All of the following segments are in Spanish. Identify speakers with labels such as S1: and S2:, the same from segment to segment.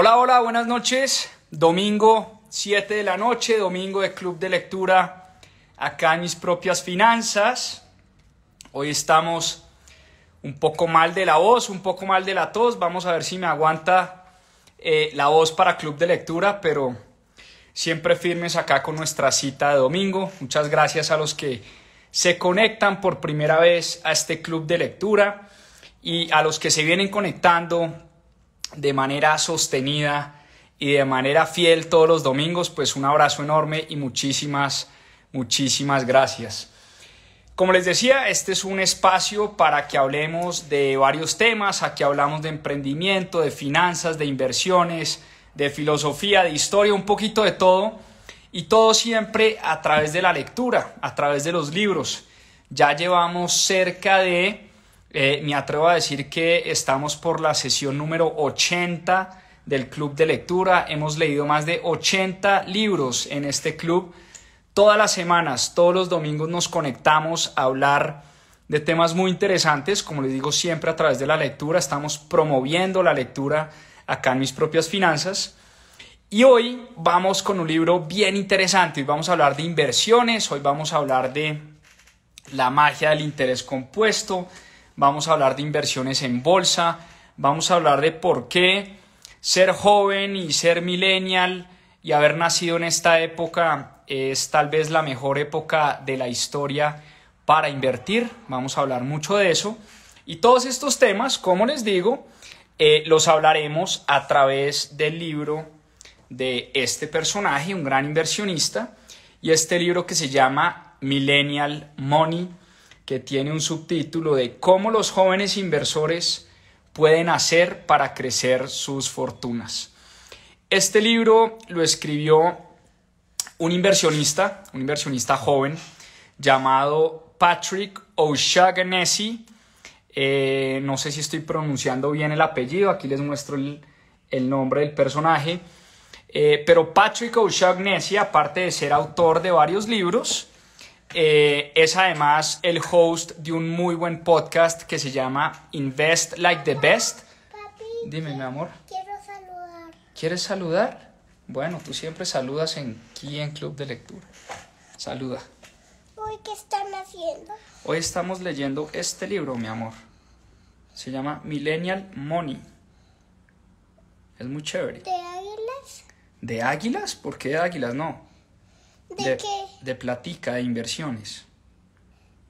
S1: Hola, hola, buenas noches. Domingo 7 de la noche, domingo de Club de Lectura, acá en mis propias finanzas. Hoy estamos un poco mal de la voz, un poco mal de la tos. Vamos a ver si me aguanta eh, la voz para Club de Lectura, pero siempre firmes acá con nuestra cita de domingo. Muchas gracias a los que se conectan por primera vez a este Club de Lectura y a los que se vienen conectando de manera sostenida y de manera fiel todos los domingos, pues un abrazo enorme y muchísimas, muchísimas gracias. Como les decía, este es un espacio para que hablemos de varios temas. Aquí hablamos de emprendimiento, de finanzas, de inversiones, de filosofía, de historia, un poquito de todo. Y todo siempre a través de la lectura, a través de los libros. Ya llevamos cerca de eh, me atrevo a decir que estamos por la sesión número 80 del club de lectura. Hemos leído más de 80 libros en este club. Todas las semanas, todos los domingos nos conectamos a hablar de temas muy interesantes, como les digo siempre a través de la lectura, estamos promoviendo la lectura acá en mis propias finanzas. Y hoy vamos con un libro bien interesante, hoy vamos a hablar de inversiones, hoy vamos a hablar de la magia del interés compuesto, vamos a hablar de inversiones en bolsa, vamos a hablar de por qué ser joven y ser millennial y haber nacido en esta época es tal vez la mejor época de la historia para invertir. Vamos a hablar mucho de eso. Y todos estos temas, como les digo, eh, los hablaremos a través del libro de este personaje, un gran inversionista, y este libro que se llama Millennial Money que tiene un subtítulo de cómo los jóvenes inversores pueden hacer para crecer sus fortunas. Este libro lo escribió un inversionista, un inversionista joven llamado Patrick O'Shaughnessy. Eh, no sé si estoy pronunciando bien el apellido, aquí les muestro el, nombre del personaje. Eh, pero Patrick O'Shaughnessy, aparte de ser autor de varios libros, eh, es además el host de un muy buen podcast que se llama Invest Like the Best. Dime, mi amor. Quiero saludar. ¿Quieres saludar? Bueno, tú siempre saludas en aquí en Club de Lectura. Saluda. Hoy, ¿qué están haciendo? Hoy estamos leyendo este libro, mi amor. Se llama Millennial Money. Es muy chévere. ¿De águilas? ¿De águilas? ¿Por qué de águilas? No. ¿De, qué? De platica de inversiones.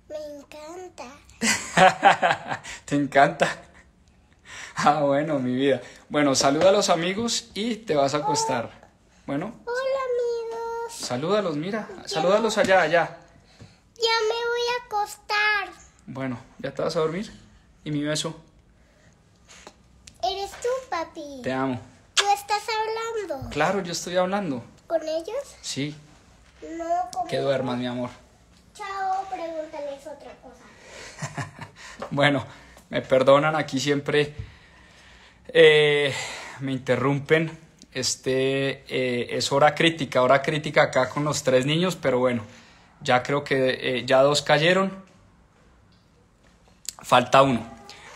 S1: Me encanta. ¿Te encanta? Ah, bueno, mi vida. Bueno, saluda a los amigos y te vas a acostar. Bueno. Hola, amigos. Salúdalos, mira. salúdalos allá, allá. Ya me voy a acostar. Bueno, ¿ya te vas a dormir? ¿Y mi beso? Eres tú, papi. Te amo. ¿Tú estás hablando? Claro, yo estoy hablando. ¿Con ellos? Sí que duermas, mi amor. Chao, pregúntales otra cosa. bueno, me perdonan, aquí siempre eh, me interrumpen. Este eh, es hora crítica, hora crítica acá con los tres niños, pero bueno, ya creo que eh, ya dos cayeron. Falta uno.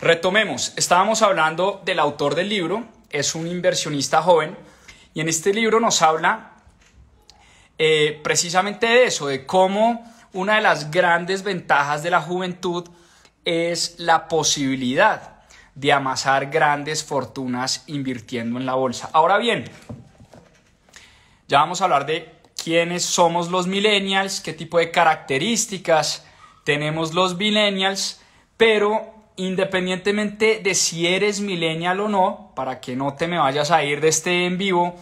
S1: Retomemos, estábamos hablando del autor del libro, es un inversionista joven, y en este libro nos habla eh, precisamente de eso, de cómo una de las grandes ventajas de la juventud es la posibilidad de amasar grandes fortunas invirtiendo en la bolsa. Ahora bien, ya vamos a hablar de quiénes somos los millennials, qué tipo de características tenemos los millennials, pero independientemente de si eres millennial o no, para que no te me vayas a ir de este en vivo,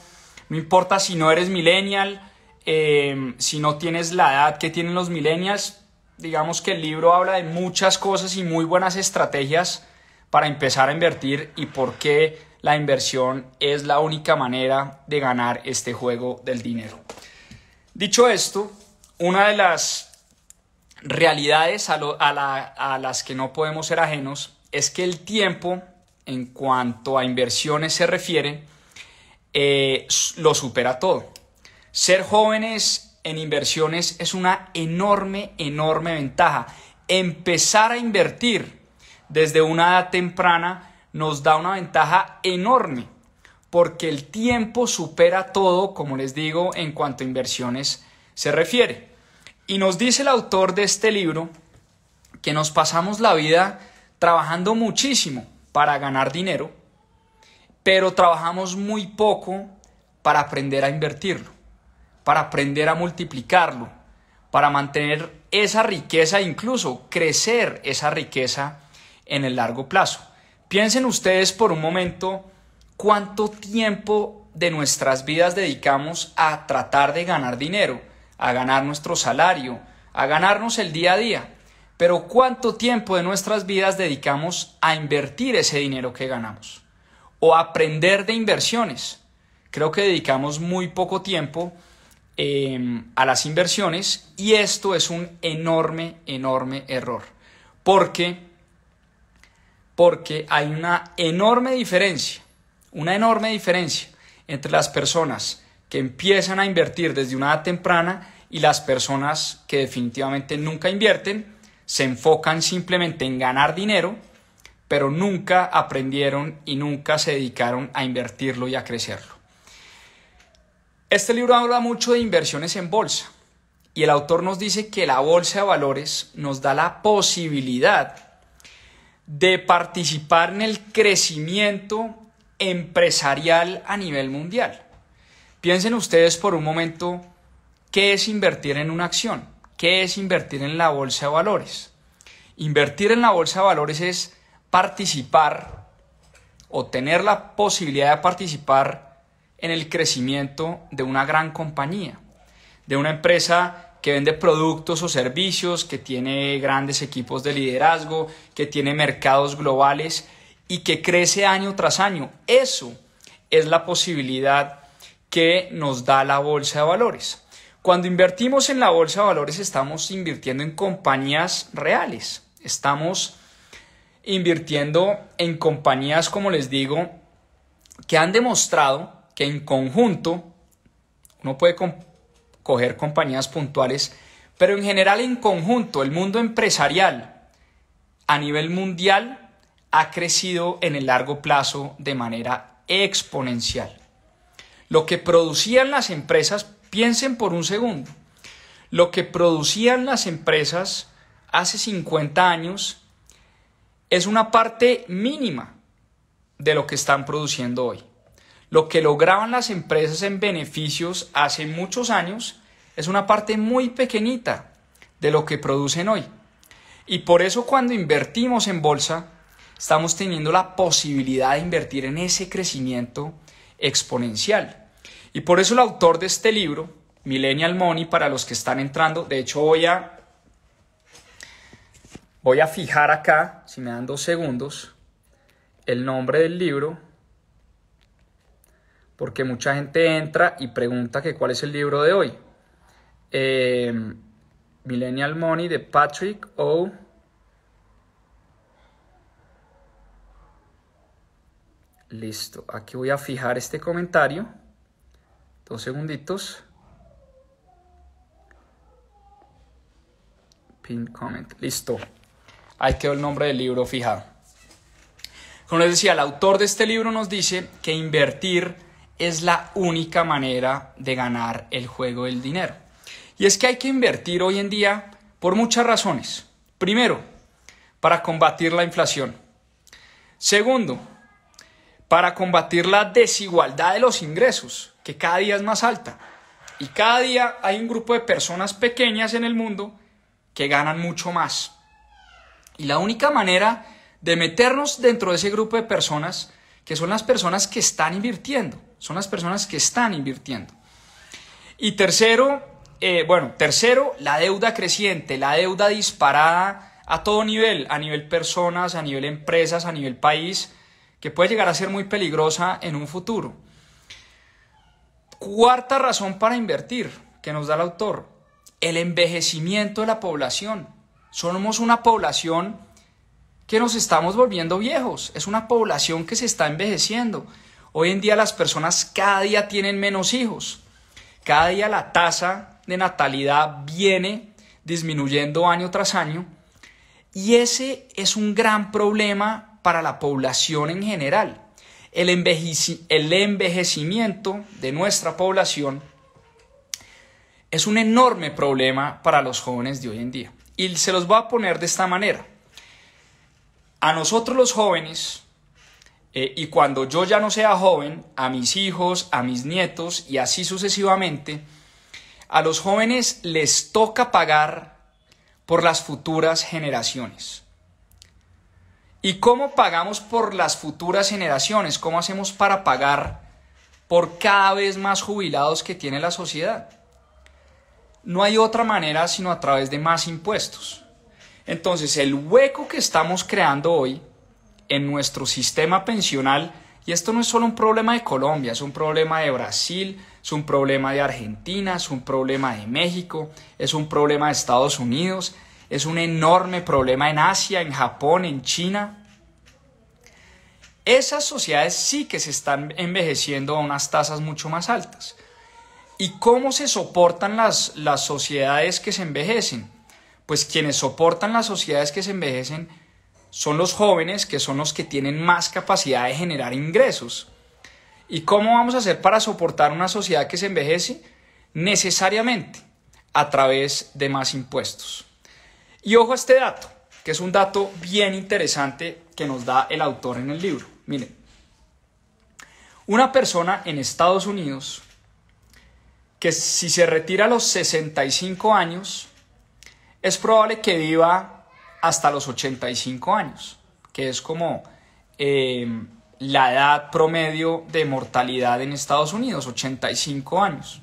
S1: no importa si no eres millennial, eh, si no tienes la edad que tienen los millennials, digamos que el libro habla de muchas cosas y muy buenas estrategias para empezar a invertir y por qué la inversión es la única manera de ganar este juego del dinero. Dicho esto, una de las realidades a, las que no podemos ser ajenos es que el tiempo en cuanto a inversiones se refiere, eh, lo supera todo. Ser jóvenes en inversiones es una enorme, enorme ventaja. Empezar a invertir desde una edad temprana nos da una ventaja enorme porque el tiempo supera todo, como les digo, en cuanto a inversiones se refiere. Y nos dice el autor de este libro que nos pasamos la vida trabajando muchísimo para ganar dinero, pero trabajamos muy poco para aprender a invertirlo para aprender a multiplicarlo, para mantener esa riqueza, e incluso crecer esa riqueza en el largo plazo. Piensen ustedes por un momento cuánto tiempo de nuestras vidas dedicamos a tratar de ganar dinero, a ganar nuestro salario, a ganarnos el día a día, pero cuánto tiempo de nuestras vidas dedicamos a invertir ese dinero que ganamos o a aprender de inversiones. Creo que dedicamos muy poco tiempo Em, a las inversiones y esto es un enorme, enorme error. Porque, porque hay una enorme diferencia, una enorme diferencia entre las personas que empiezan a invertir desde una edad temprana y las personas que definitivamente nunca invierten, se enfocan simplemente en ganar dinero, pero nunca aprendieron y nunca se dedicaron a invertirlo y a crecerlo. Este libro habla mucho de inversiones en bolsa y el autor nos dice que la bolsa de valores nos da la posibilidad de participar en el crecimiento empresarial a nivel mundial. Piensen ustedes por un momento qué es invertir en una acción, qué es invertir en la bolsa de valores. Invertir en la bolsa de valores es participar o tener la posibilidad de participar en el crecimiento de una gran compañía, de una empresa que vende productos o servicios, que tiene grandes equipos de liderazgo, que tiene mercados globales y que crece año tras año. Eso es la posibilidad que nos da la bolsa de valores. Cuando invertimos en la bolsa de valores estamos invirtiendo en compañías reales, estamos invirtiendo en compañías, como les digo, que han demostrado en conjunto uno puede coger compañías puntuales, pero en general en conjunto el mundo empresarial a nivel mundial ha crecido en el largo plazo de manera exponencial. Lo que producían las empresas, piensen por un segundo, lo que producían las empresas hace 50 años es una parte mínima de lo que están produciendo hoy. Lo que lograban las empresas en beneficios hace muchos años es una parte muy pequeñita de lo que producen hoy. Y por eso cuando invertimos en bolsa, estamos teniendo la posibilidad de invertir en ese crecimiento exponencial. Y por eso el autor de este libro, Millennial Money, para los que están entrando, de hecho voy a, voy a fijar acá, si me dan dos segundos, el nombre del libro porque mucha gente entra y pregunta que cuál es el libro de hoy. Em, Millennial Money de Patrick O. Listo, aquí voy a fijar este comentario. Dos segunditos. Pin comment. Listo. Ahí quedó el nombre del libro fijado. Como les decía, el autor de este libro nos dice que invertir es la única manera de ganar el juego del dinero. Y es que hay que invertir hoy en día por muchas razones. Primero, para combatir la inflación. Segundo, para combatir la desigualdad de los ingresos, que cada día es más alta. Y cada día hay un grupo de personas pequeñas en el mundo que ganan mucho más. Y la única manera de meternos dentro de ese grupo de personas que son las personas que están invirtiendo, son las personas que están invirtiendo. Y tercero, eh, bueno, tercero, la deuda creciente, la deuda disparada a todo nivel, a nivel personas, a nivel empresas, a nivel país, que puede llegar a ser muy peligrosa en un futuro. Cuarta razón para invertir que nos da el autor, el envejecimiento de la población. Somos una población que nos estamos volviendo viejos, es una población que se está envejeciendo. Hoy en día las personas cada día tienen menos hijos, cada día la tasa de natalidad viene disminuyendo año tras año y ese es un gran problema para la población en general. El, envejecimiento de nuestra población es un enorme problema para los jóvenes de hoy en día. Y se los voy a poner de esta manera. A nosotros los jóvenes, eh, y cuando yo ya no sea joven, a mis hijos, a mis nietos y así sucesivamente, a los jóvenes les toca pagar por las futuras generaciones. ¿Y cómo pagamos por las futuras generaciones? ¿Cómo hacemos para pagar por cada vez más jubilados que tiene la sociedad? No hay otra manera sino a través de más impuestos. Entonces, el hueco que estamos creando hoy en nuestro sistema pensional, y esto no es solo un problema de Colombia, es un problema de Brasil, es un problema de Argentina, es un problema de México, es un problema de Estados Unidos, es un enorme problema en Asia, en Japón, en China. Esas sociedades sí que se están envejeciendo a unas tasas mucho más altas. ¿Y cómo se soportan las, las sociedades que se envejecen? pues quienes soportan las sociedades que se envejecen son los jóvenes que son los que tienen más capacidad de generar ingresos. ¿Y cómo vamos a hacer para soportar una sociedad que se envejece? Necesariamente a través de más impuestos. Y ojo a este dato, que es un dato bien interesante que nos da el autor en el libro. Miren, una persona en Estados Unidos que si se retira a los 65 años es probable que viva hasta los 85 años, que es como eh, la edad promedio de mortalidad en Estados Unidos, 85 años.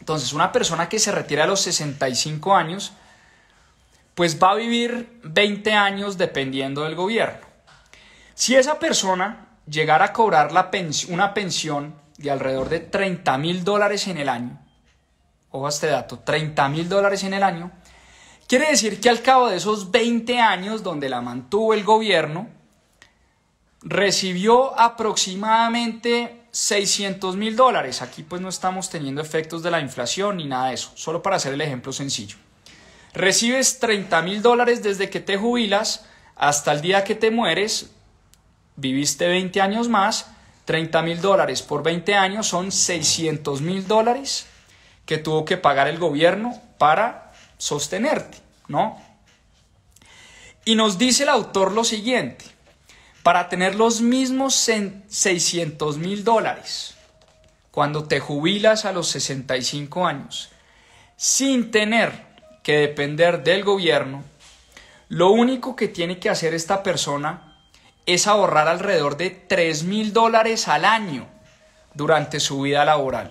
S1: Entonces, una persona que se retira a los 65 años, pues va a vivir 20 años dependiendo del gobierno. Si esa persona llegara a cobrar la una pensión de alrededor de 30 mil dólares en el año, ojo a este dato, 30 mil dólares en el año, Quiere decir que al cabo de esos 20 años donde la mantuvo el gobierno, recibió aproximadamente 600 mil dólares. Aquí pues no estamos teniendo efectos de la inflación ni nada de eso, solo para hacer el ejemplo sencillo. Recibes 30 mil dólares desde que te jubilas hasta el día que te mueres, viviste 20 años más, 30 mil dólares por 20 años son 600 mil dólares que tuvo que pagar el gobierno para sostenerte, ¿no? Y nos dice el autor lo siguiente, para tener los mismos 600 mil dólares cuando te jubilas a los 65 años, sin tener que depender del gobierno, lo único que tiene que hacer esta persona es ahorrar alrededor de 3 mil dólares al año durante su vida laboral,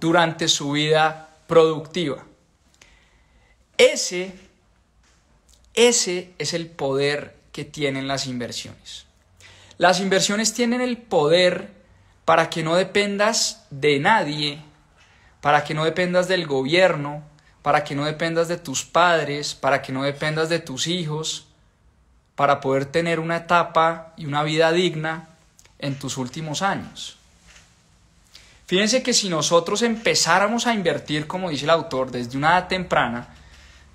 S1: durante su vida productiva. Ese, ese es el poder que tienen las inversiones. Las inversiones tienen el poder para que no dependas de nadie, para que no dependas del gobierno, para que no dependas de tus padres, para que no dependas de tus hijos, para poder tener una etapa y una vida digna en tus últimos años. Fíjense que si nosotros empezáramos a invertir, como dice el autor, desde una edad temprana,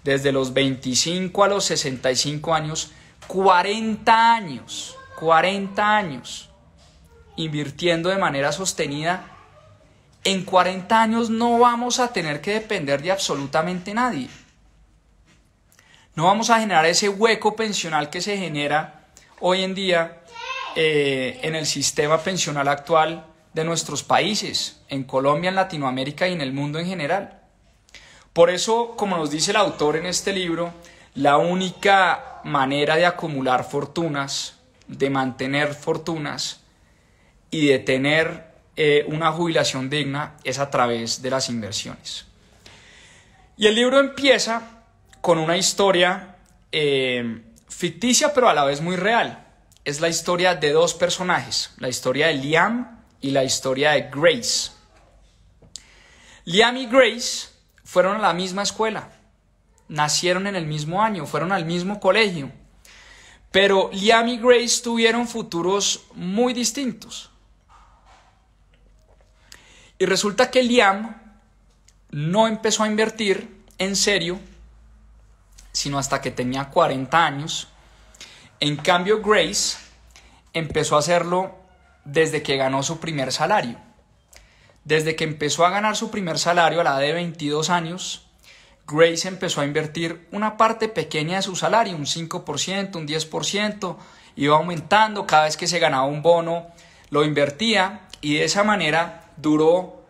S1: desde los 25 a los 65 años, 40 años, 40 años, invirtiendo de manera sostenida, en 40 años no vamos a tener que depender de absolutamente nadie. No vamos a generar ese hueco pensional que se genera hoy en día eh, en el sistema pensional actual de nuestros países, en Colombia, en Latinoamérica y en el mundo en general. Por eso, como nos dice el autor en este libro, la única manera de acumular fortunas, de mantener fortunas y de tener eh, una jubilación digna es a través de las inversiones. Y el libro empieza con una historia eh, ficticia pero a la vez muy real. Es la historia de dos personajes, la historia de Liam y la historia de Grace. Liam y Grace fueron a la misma escuela, nacieron en el mismo año, fueron al mismo colegio. Pero Liam y Grace tuvieron futuros muy distintos. Y resulta que Liam no empezó a invertir en serio, sino hasta que tenía 40 años. En cambio, Grace empezó a hacerlo desde que ganó su primer salario. Desde que empezó a ganar su primer salario a la edad de 22 años, Grace empezó a invertir una parte pequeña de su salario, un 5%, un 10%, iba aumentando cada vez que se ganaba un bono, lo invertía y de esa manera duró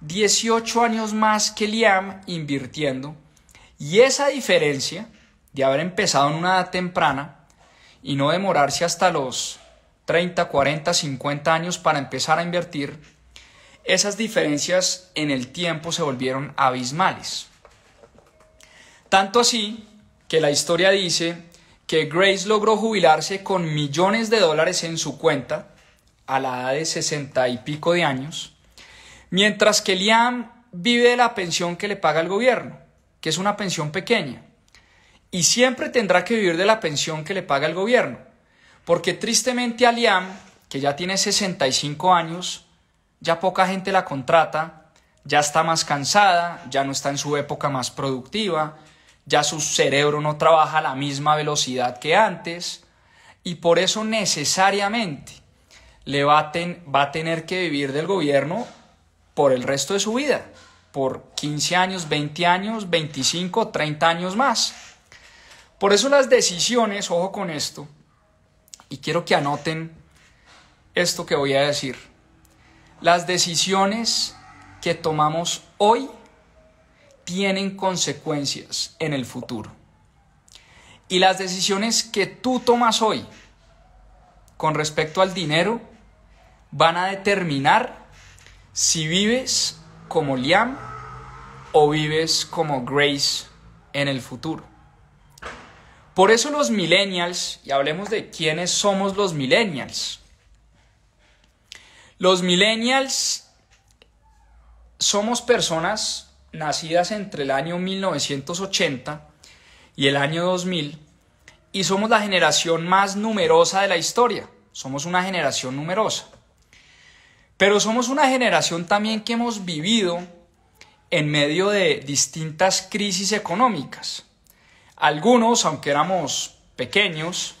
S1: 18 años más que Liam invirtiendo. Y esa diferencia de haber empezado en una edad temprana y no demorarse hasta los 30, 40, 50 años para empezar a invertir, esas diferencias en el tiempo se volvieron abismales. Tanto así que la historia dice que Grace logró jubilarse con millones de dólares en su cuenta a la edad de sesenta y pico de años, mientras que Liam vive de la pensión que le paga el gobierno, que es una pensión pequeña, y siempre tendrá que vivir de la pensión que le paga el gobierno, porque tristemente a Liam, que ya tiene 65 años, ya poca gente la contrata, ya está más cansada, ya no está en su época más productiva, ya su cerebro no trabaja a la misma velocidad que antes y por eso necesariamente le va a, va a tener que vivir del gobierno por el resto de su vida, por 15 años, 20 años, 25, 30 años más. Por eso las decisiones, ojo con esto, y quiero que anoten esto que voy a decir. Las decisiones que tomamos hoy tienen consecuencias en el futuro. Y las decisiones que tú tomas hoy con respecto al dinero van a determinar si vives como Liam o vives como Grace en el futuro. Por eso los millennials, y hablemos de quiénes somos los millennials, los millennials somos personas nacidas entre el año 1980 y el año 2000 y somos la generación más numerosa de la historia. Somos una generación numerosa. Pero somos una generación también que hemos vivido en medio de distintas crisis económicas. Algunos, aunque éramos pequeños,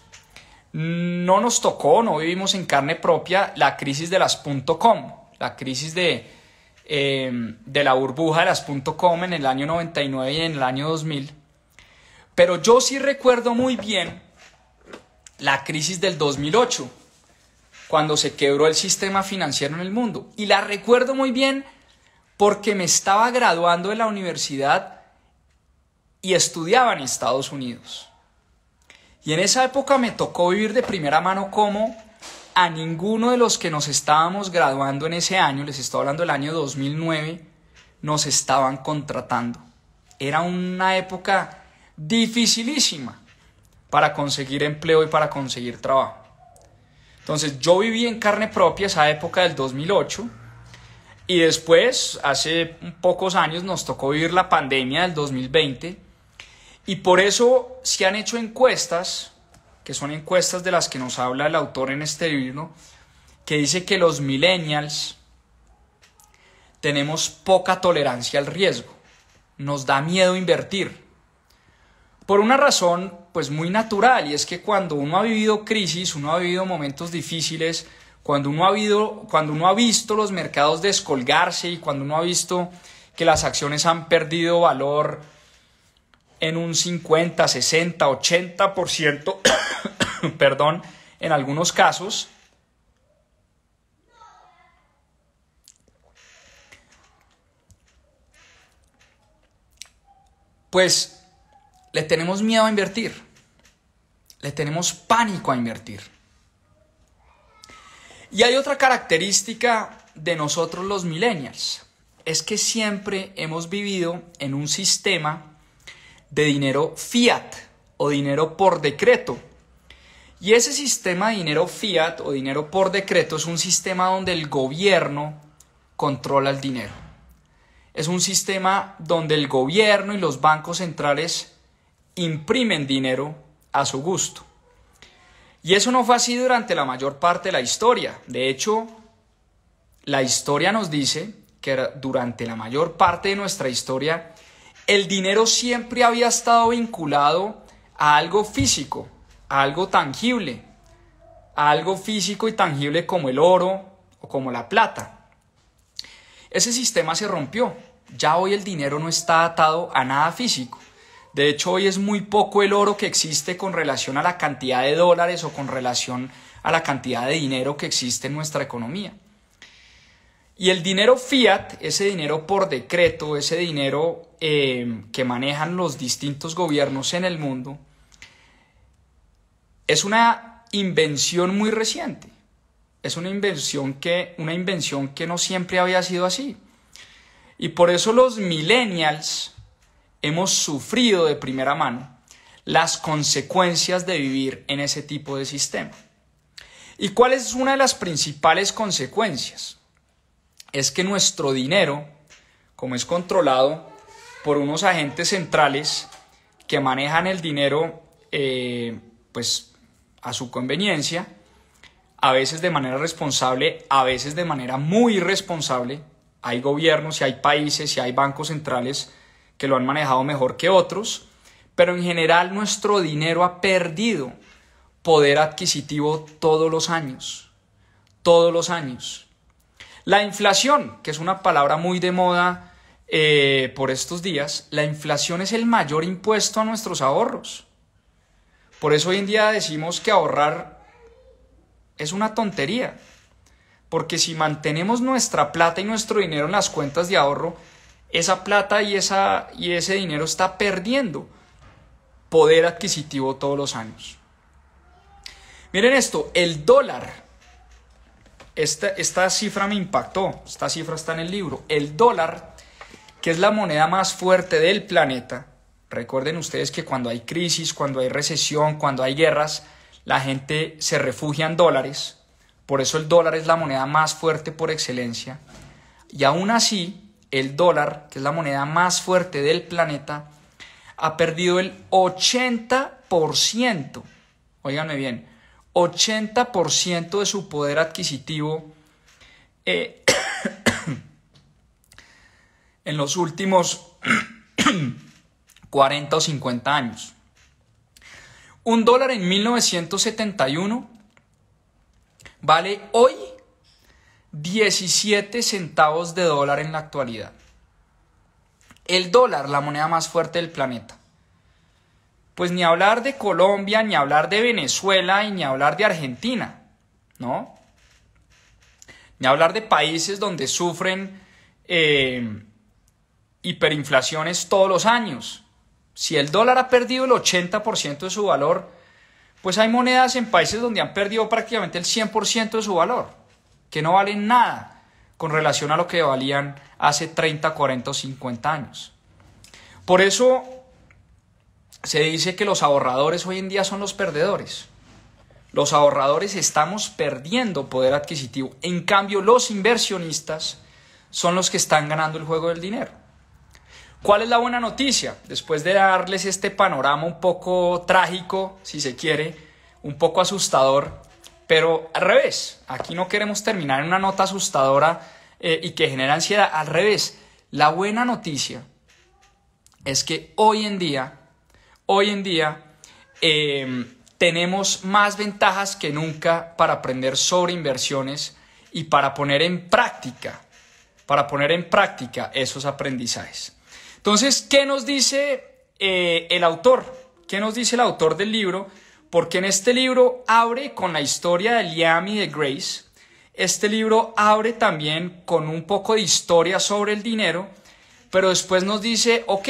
S1: no nos tocó, no vivimos en carne propia la crisis de las .com, la crisis em, de, la burbuja de las .com en el año 99 y en el año 2000. Pero yo sí recuerdo muy bien la crisis del 2008, cuando se quebró el sistema financiero en el mundo. Y la recuerdo muy bien porque me estaba graduando de la universidad y estudiaba en Estados Unidos. Y en esa época me tocó vivir de primera mano cómo a ninguno de los que nos estábamos graduando en ese año, les estoy hablando del año 2009, nos estaban contratando. Era una época dificilísima para conseguir empleo y para conseguir trabajo. Entonces yo viví en carne propia esa época del 2008 y después, hace pocos años, nos tocó vivir la pandemia del 2020 y por eso se han hecho encuestas, que son encuestas de las que nos habla el autor en este libro, que dice que los millennials tenemos poca tolerancia al riesgo, nos da miedo invertir. Por una razón pues muy natural y es que cuando uno ha vivido crisis, uno ha vivido momentos difíciles, cuando uno ha, habido, cuando uno ha visto los mercados descolgarse y cuando uno ha visto que las acciones han perdido valor, en un 50, 60, 80%, perdón, en algunos casos. Pues le tenemos miedo a invertir, le tenemos pánico a invertir. Y hay otra característica de nosotros los millennials, es que siempre hemos vivido en un sistema de dinero fiat o dinero por decreto. Y ese sistema de dinero fiat o dinero por decreto es un sistema donde el gobierno controla el dinero. Es un sistema donde el gobierno y los bancos centrales imprimen dinero a su gusto. Y eso no fue así durante la mayor parte de la historia. De hecho, la historia nos dice que durante la mayor parte de nuestra historia el dinero siempre había estado vinculado a algo físico, a algo tangible, a algo físico y tangible como el oro o como la plata. Ese sistema se rompió. Ya hoy el dinero no está atado a nada físico. De hecho, hoy es muy poco el oro que existe con relación a la cantidad de dólares o con relación a la cantidad de dinero que existe en nuestra economía. Y el dinero fiat, ese dinero por decreto, ese dinero eh, que manejan los distintos gobiernos en el mundo, es una invención muy reciente. Es una invención que, una invención que no siempre había sido así. Y por eso los millennials hemos sufrido de primera mano las consecuencias de vivir en ese tipo de sistema. ¿Y cuál es una de las principales consecuencias? es que nuestro dinero, como es controlado por unos agentes centrales que manejan el dinero eh, pues a su conveniencia, a veces de manera responsable, a veces de manera muy irresponsable. Hay gobiernos y hay países y hay bancos centrales que lo han manejado mejor que otros, pero en general nuestro dinero ha perdido poder adquisitivo todos los años, todos los años. La inflación, que es una palabra muy de moda eh, por estos días, la inflación es el mayor impuesto a nuestros ahorros. Por eso hoy en día decimos que ahorrar es una tontería, porque si mantenemos nuestra plata y nuestro dinero en las cuentas de ahorro, esa plata y, esa, y ese dinero está perdiendo poder adquisitivo todos los años. Miren esto, el dólar esta, cifra me impactó, esta cifra está en el libro. El dólar, que es la moneda más fuerte del planeta, recuerden ustedes que cuando hay crisis, cuando hay recesión, cuando hay guerras, la gente se refugia en dólares. Por eso el dólar es la moneda más fuerte por excelencia. Y aún así, el dólar, que es la moneda más fuerte del planeta, ha perdido el 80%. Óiganme bien, 80% de su poder adquisitivo eh, en los últimos 40 o 50 años. Un dólar en 1971 vale hoy 17 centavos de dólar en la actualidad. El dólar, la moneda más fuerte del planeta pues ni hablar de Colombia, ni hablar de Venezuela y ni hablar de Argentina, ¿no? Ni hablar de países donde sufren eh, hiperinflaciones todos los años. Si el dólar ha perdido el 80% de su valor, pues hay monedas en países donde han perdido prácticamente el 100% de su valor, que no valen nada con relación a lo que valían hace 30, 40 o 50 años. Por eso se dice que los ahorradores hoy en día son los perdedores. Los ahorradores estamos perdiendo poder adquisitivo. En cambio, los inversionistas son los que están ganando el juego del dinero. ¿Cuál es la buena noticia? Después de darles este panorama un poco trágico, si se quiere, un poco asustador, pero al revés, aquí no queremos terminar en una nota asustadora eh, y que genera ansiedad, al revés, la buena noticia es que hoy en día hoy en día em, tenemos más ventajas que nunca para aprender sobre inversiones y para poner en práctica, para poner en práctica esos aprendizajes. Entonces, ¿qué nos dice eh, el autor? ¿Qué nos dice el autor del libro? Porque en este libro abre con la historia de Liam y de Grace. Este libro abre también con un poco de historia sobre el dinero, pero después nos dice, ok,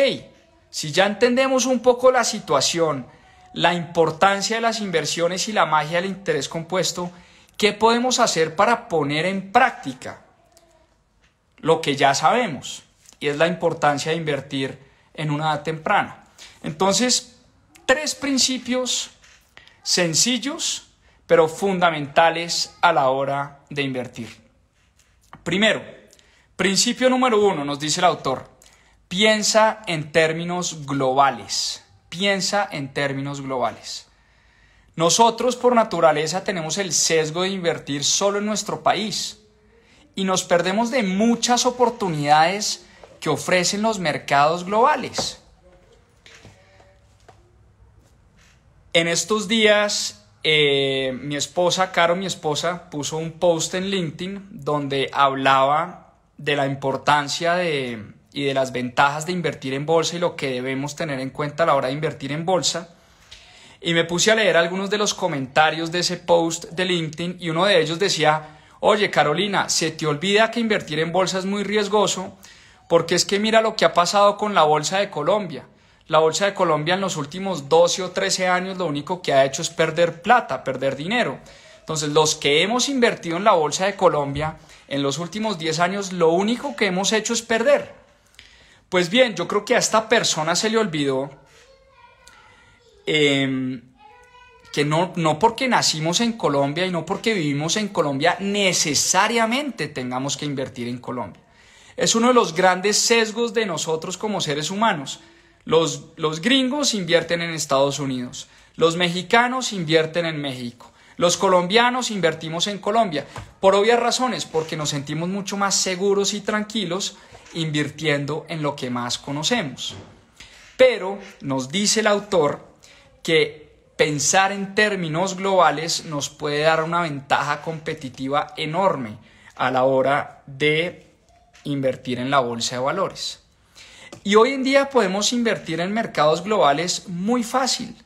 S1: si ya entendemos un poco la situación, la importancia de las inversiones y la magia del interés compuesto, ¿qué podemos hacer para poner en práctica lo que ya sabemos? Y es la importancia de invertir en una edad temprana. Entonces, tres principios sencillos, pero fundamentales a la hora de invertir. Primero, principio número uno, nos dice el autor, Piensa en términos globales. Piensa en términos globales. Nosotros por naturaleza tenemos el sesgo de invertir solo en nuestro país y nos perdemos de muchas oportunidades que ofrecen los mercados globales. En estos días, eh, mi esposa, Caro, mi esposa, puso un post en LinkedIn donde hablaba de la importancia de, y de las ventajas de invertir en bolsa y lo que debemos tener en cuenta a la hora de invertir en bolsa. Y me puse a leer algunos de los comentarios de ese post de LinkedIn y uno de ellos decía, oye Carolina, se te olvida que invertir en bolsa es muy riesgoso porque es que mira lo que ha pasado con la Bolsa de Colombia. La Bolsa de Colombia en los últimos 12 o 13 años lo único que ha hecho es perder plata, perder dinero. Entonces, los que hemos invertido en la Bolsa de Colombia en los últimos 10 años, lo único que hemos hecho es perder. Pues bien, yo creo que a esta persona se le olvidó em, que no, no porque nacimos en Colombia y no porque vivimos en Colombia necesariamente tengamos que invertir en Colombia. Es uno de los grandes sesgos de nosotros como seres humanos. Los, los gringos invierten en Estados Unidos, los mexicanos invierten en México, los colombianos invertimos en Colombia por obvias razones, porque nos sentimos mucho más seguros y tranquilos invirtiendo en lo que más conocemos. Pero nos dice el autor que pensar en términos globales nos puede dar una ventaja competitiva enorme a la hora de invertir en la bolsa de valores. Y hoy en día podemos invertir en mercados globales muy fácil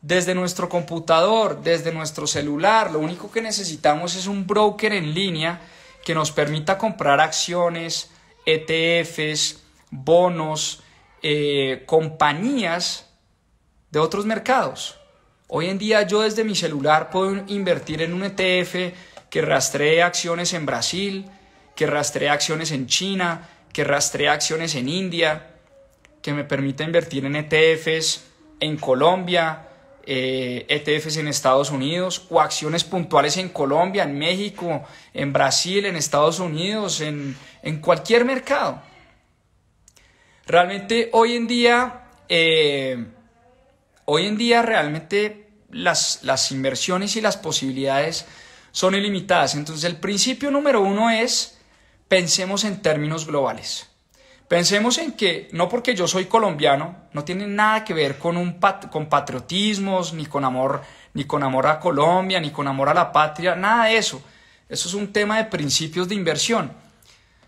S1: desde nuestro computador, desde nuestro celular. Lo único que necesitamos es un broker en línea que nos permita comprar acciones, ETFs, bonos, eh, compañías de otros mercados. Hoy en día yo desde mi celular puedo invertir en un ETF que rastree acciones en Brasil, que rastree acciones en China, que rastree acciones en India, que me permita invertir en ETFs en Colombia, ETFs eh, e en Estados Unidos o acciones puntuales en Colombia, en México, en Brasil, en Estados Unidos, en, cualquier mercado. Realmente hoy en día, eh, hoy en día realmente las inversiones y las posibilidades son ilimitadas. Entonces el principio número uno es pensemos en términos globales. Pensemos en que no porque yo soy colombiano, no tiene nada que ver con, un con patriotismos, ni con amor, ni con amor a Colombia, ni con amor a la patria, nada de eso. Eso es un tema de principios de inversión.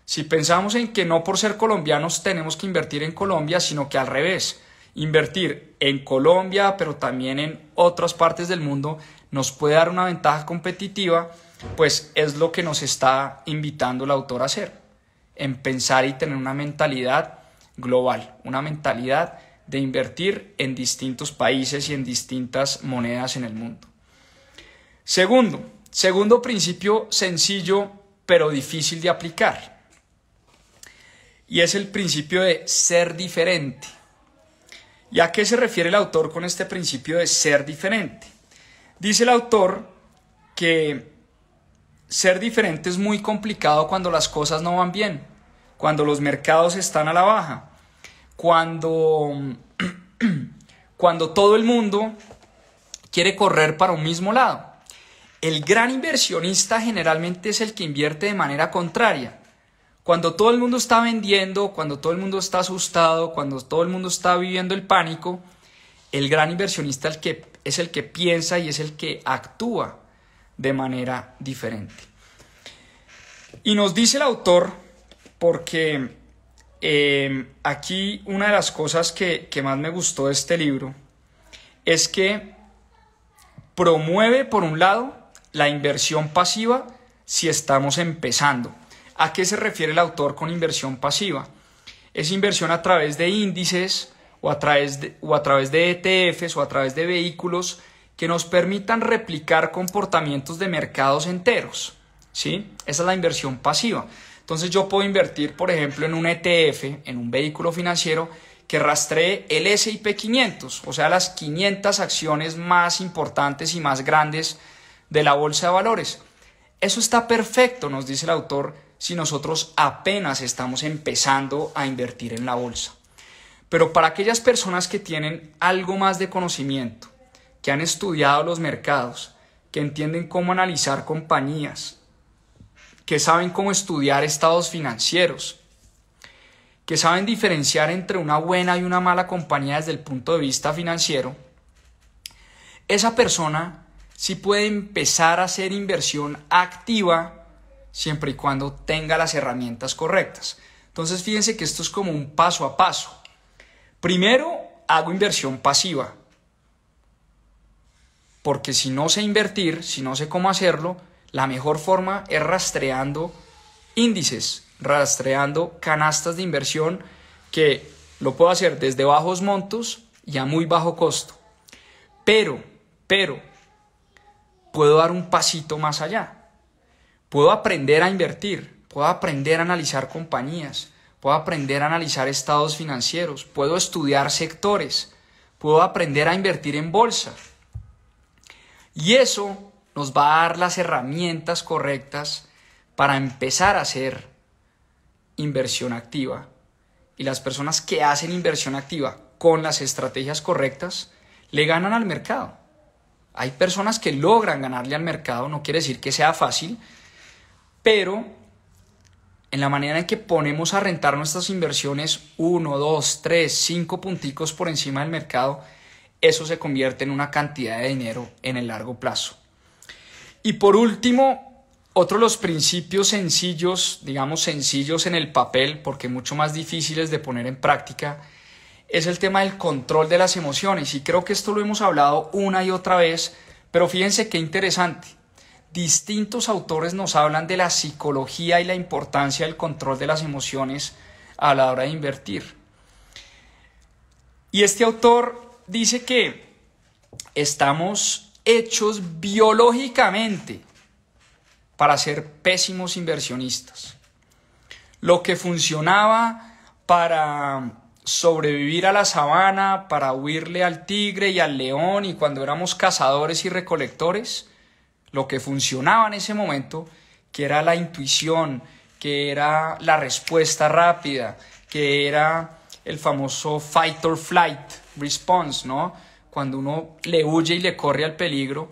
S1: Si pensamos en que no por ser colombianos tenemos que invertir en Colombia, sino que al revés, invertir en Colombia, pero también en otras partes del mundo, nos puede dar una ventaja competitiva, pues es lo que nos está invitando el autor a hacer en pensar y tener una mentalidad global, una mentalidad de invertir en distintos países y en distintas monedas en el mundo. Segundo, segundo principio sencillo pero difícil de aplicar. Y es el principio de ser diferente. ¿Y a qué se refiere el autor con este principio de ser diferente? Dice el autor que ser diferente es muy complicado cuando las cosas no van bien, cuando los mercados están a la baja, cuando, cuando todo el mundo quiere correr para un mismo lado. El gran inversionista generalmente es el que invierte de manera contraria. Cuando todo el mundo está vendiendo, cuando todo el mundo está asustado, cuando todo el mundo está viviendo el pánico, el gran inversionista el que, es el que piensa y es el que actúa de manera diferente. Y nos dice el autor, porque em, aquí una de las cosas que, más me gustó de este libro es que promueve, por un lado, la inversión pasiva si estamos empezando. ¿A qué se refiere el autor con inversión pasiva? Es inversión a través de índices través o a través de ETFs e o a través de vehículos que nos permitan replicar comportamientos de mercados enteros. ¿sí? Esa es la inversión pasiva. Entonces yo puedo invertir, por ejemplo, en un ETF, en un vehículo financiero que rastree el S&P 500, o sea, las 500 acciones más importantes y más grandes de la bolsa de valores. Eso está perfecto, nos dice el autor, si nosotros apenas estamos empezando a invertir en la bolsa. Pero para aquellas personas que tienen algo más de conocimiento, que han estudiado los mercados, que entienden cómo analizar compañías, que saben cómo estudiar estados financieros, que saben diferenciar entre una buena y una mala compañía desde el punto de vista financiero, esa persona sí puede empezar a hacer inversión activa siempre y cuando tenga las herramientas correctas. Entonces fíjense que esto es como un paso a paso. Primero hago inversión pasiva porque si no sé invertir, si no sé cómo hacerlo, la mejor forma es rastreando índices, rastreando canastas de inversión que lo puedo hacer desde bajos montos y a muy bajo costo. Pero, pero, puedo dar un pasito más allá. Puedo aprender a invertir, puedo aprender a analizar compañías, puedo aprender a analizar estados financieros, puedo estudiar sectores, puedo aprender a invertir en bolsa y eso nos va a dar las herramientas correctas para empezar a hacer inversión activa. Y las personas que hacen inversión activa con las estrategias correctas le ganan al mercado. Hay personas que logran ganarle al mercado, no quiere decir que sea fácil, pero en la manera en que ponemos a rentar nuestras inversiones uno, dos, tres, cinco punticos por encima del mercado, eso se convierte en una cantidad de dinero en el largo plazo. Y por último, otro de los principios sencillos, digamos sencillos en el papel, porque mucho más difíciles de poner en práctica, es el tema del control de las emociones. Y creo que esto lo hemos hablado una y otra vez, pero fíjense qué interesante. Distintos autores nos hablan de la psicología y la importancia del control de las emociones a la hora de invertir. Y este autor dice que estamos hechos biológicamente para ser pésimos inversionistas. Lo que funcionaba para sobrevivir a la sabana, para huirle al tigre y al león y cuando éramos cazadores y recolectores, lo que funcionaba en ese momento, que era la intuición, que era la respuesta rápida, que era el famoso fight or flight, response, ¿no? Cuando uno le huye y le corre al peligro,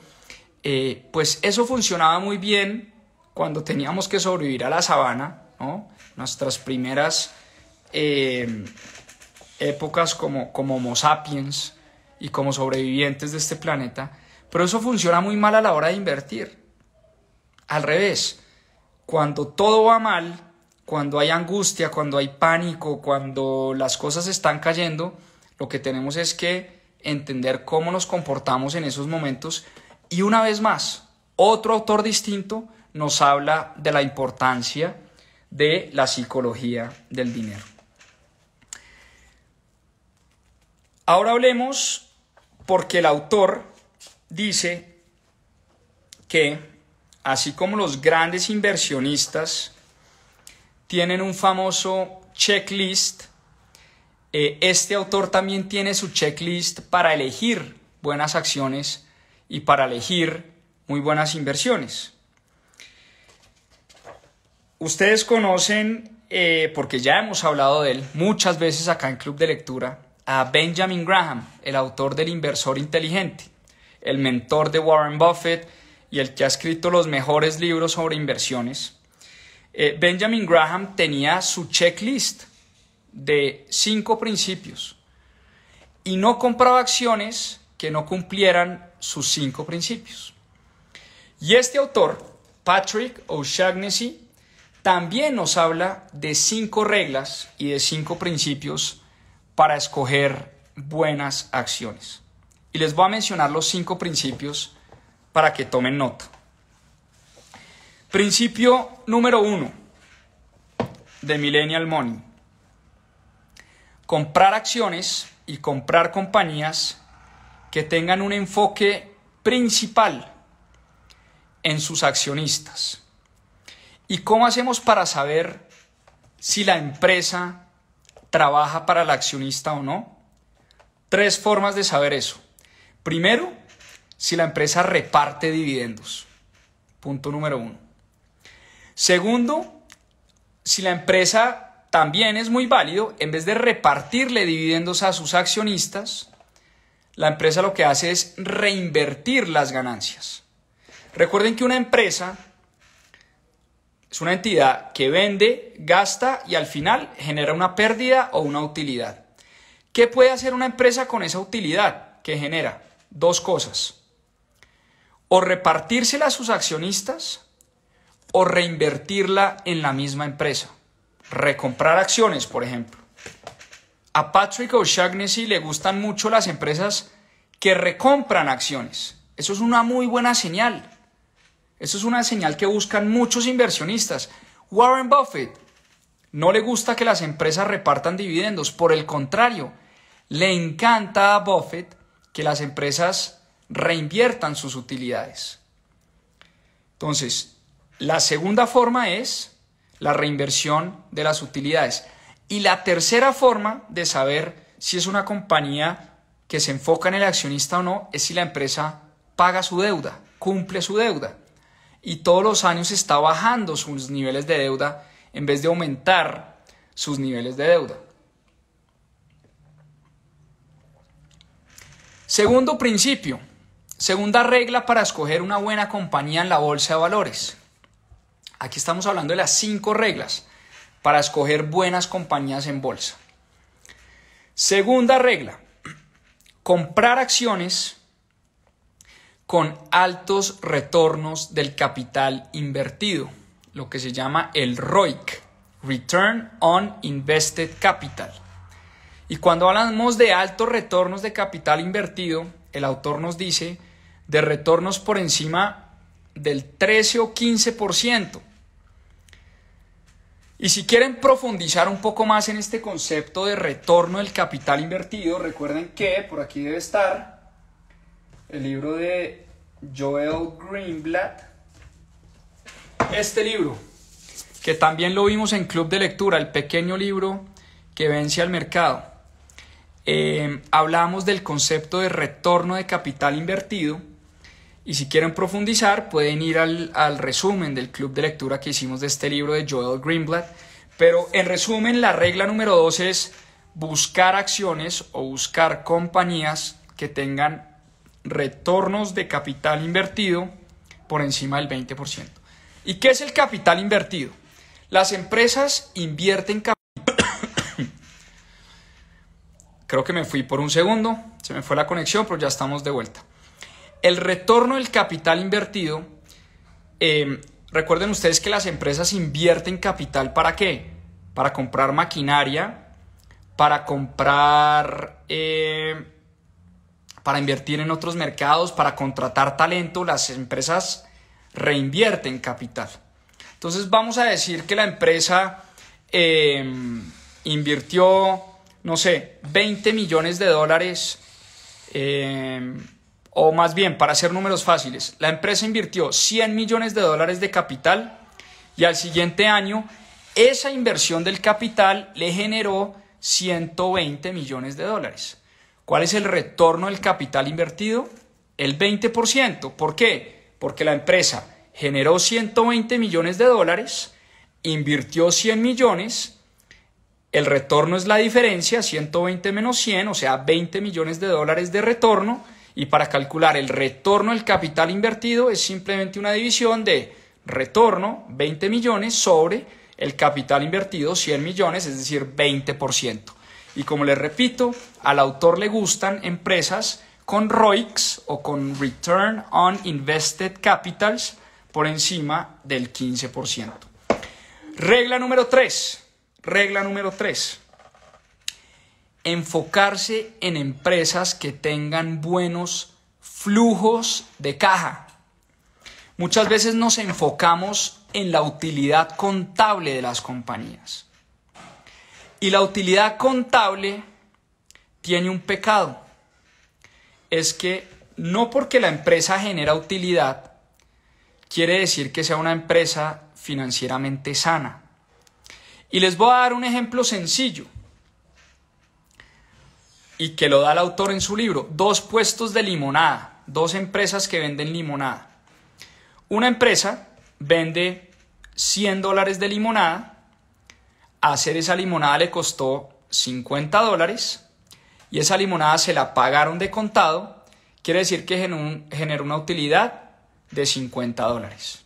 S1: eh, pues eso funcionaba muy bien cuando teníamos que sobrevivir a la sabana, ¿no? Nuestras primeras eh, épocas como, como Homo sapiens y como sobrevivientes de este planeta, pero eso funciona muy mal a la hora de invertir. Al revés, cuando todo va mal, cuando hay angustia, cuando hay pánico, cuando las cosas están cayendo, lo que tenemos es que entender cómo nos comportamos en esos momentos. Y una vez más, otro autor distinto nos habla de la importancia de la psicología del dinero. Ahora hablemos porque el autor dice que así como los grandes inversionistas tienen un famoso checklist eh, este autor también tiene su checklist para elegir buenas acciones y para elegir muy buenas inversiones. Ustedes conocen, eh, porque ya hemos hablado de él muchas veces acá en Club de Lectura, a Benjamin Graham, el autor del Inversor Inteligente, el mentor de Warren Buffett y el que ha escrito los mejores libros sobre inversiones. Eh, Benjamin Graham tenía su checklist de cinco principios y no compraba acciones que no cumplieran sus cinco principios. Y este autor, Patrick O'Shaughnessy, también nos habla de cinco reglas y de cinco principios para escoger buenas acciones. Y les voy a mencionar los cinco principios para que tomen nota. Principio número uno de Millennial Money comprar acciones y comprar compañías que tengan un enfoque principal en sus accionistas. ¿Y cómo hacemos para saber si la empresa trabaja para el accionista o no? Tres formas de saber eso. Primero, si la empresa reparte dividendos. Punto número uno. Segundo, si la empresa también es muy válido, en vez de repartirle dividendos a sus accionistas, la empresa lo que hace es reinvertir las ganancias. Recuerden que una empresa es una entidad que vende, gasta y al final genera una pérdida o una utilidad. ¿Qué puede hacer una empresa con esa utilidad que genera? Dos cosas. O repartírsela a sus accionistas o reinvertirla en la misma empresa recomprar acciones, por ejemplo. A Patrick O'Shaughnessy le gustan mucho las empresas que recompran acciones. Eso es una muy buena señal. Eso es una señal que buscan muchos inversionistas. Warren Buffett no le gusta que las empresas repartan dividendos. Por el contrario, le encanta a Buffett que las empresas reinviertan sus utilidades. Entonces, la segunda forma es la reinversión de las utilidades. Y la tercera forma de saber si es una compañía que se enfoca en el accionista o no es si la empresa paga su deuda, cumple su deuda. Y todos los años está bajando sus niveles de deuda en vez de aumentar sus niveles de deuda. Segundo principio, segunda regla para escoger una buena compañía en la bolsa de valores. Aquí estamos hablando de las cinco reglas para escoger buenas compañías en bolsa. Segunda regla, comprar acciones con altos retornos del capital invertido, lo que se llama el ROIC, Return on Invested Capital. Y cuando hablamos de altos retornos de capital invertido, el autor nos dice de retornos por encima del 13 o 15%. Y si quieren profundizar un poco más en este concepto de retorno del capital invertido, recuerden que por aquí debe estar el libro de Joel Greenblatt. Este libro, que también lo vimos en Club de Lectura, el pequeño libro que vence al mercado. Eh, hablamos del concepto de retorno de capital invertido y si quieren profundizar, pueden ir al, resumen del club de lectura que hicimos de este libro de Joel Greenblatt. Pero en resumen, la regla número dos es buscar acciones o buscar compañías que tengan retornos de capital invertido por encima del 20%. ¿Y qué es el capital invertido? Las empresas invierten capital. Creo que me fui por un segundo, se me fue la conexión, pero ya estamos de vuelta. El retorno del capital invertido, eh, recuerden ustedes que las empresas invierten capital para qué? Para comprar maquinaria, para comprar, eh, para invertir en otros mercados, para contratar talento, las empresas reinvierten capital. Entonces vamos a decir que la empresa eh, invirtió, no sé, 20 millones de dólares o más bien, para hacer números fáciles, la empresa invirtió 100 millones de dólares de capital y al siguiente año esa inversión del capital le generó 120 millones de dólares. ¿Cuál es el retorno del capital invertido? El 20%. ¿Por qué? Porque la empresa generó 120 millones de dólares, invirtió 100 millones, el retorno es la diferencia, 120 menos 100, o sea, 20 millones de dólares de retorno, y para calcular el retorno del capital invertido es simplemente una división de retorno 20 millones sobre el capital invertido 100 millones, es decir, 20%. Y como les repito, al autor le gustan empresas con ROIX o con Return on Invested Capitals por encima del 15%. Regla número 3. Regla número 3 enfocarse en empresas que tengan buenos flujos de caja. Muchas veces nos enfocamos en la utilidad contable de las compañías. Y la utilidad contable tiene un pecado. Es que no porque la empresa genera utilidad, quiere decir que sea una empresa financieramente sana. Y les voy a dar un ejemplo sencillo y que lo da el autor en su libro, dos puestos de limonada, dos empresas que venden limonada. Una empresa vende 100 dólares de limonada, hacer esa limonada le costó 50 dólares y esa limonada se la pagaron de contado, quiere decir que generó una utilidad de 50 dólares.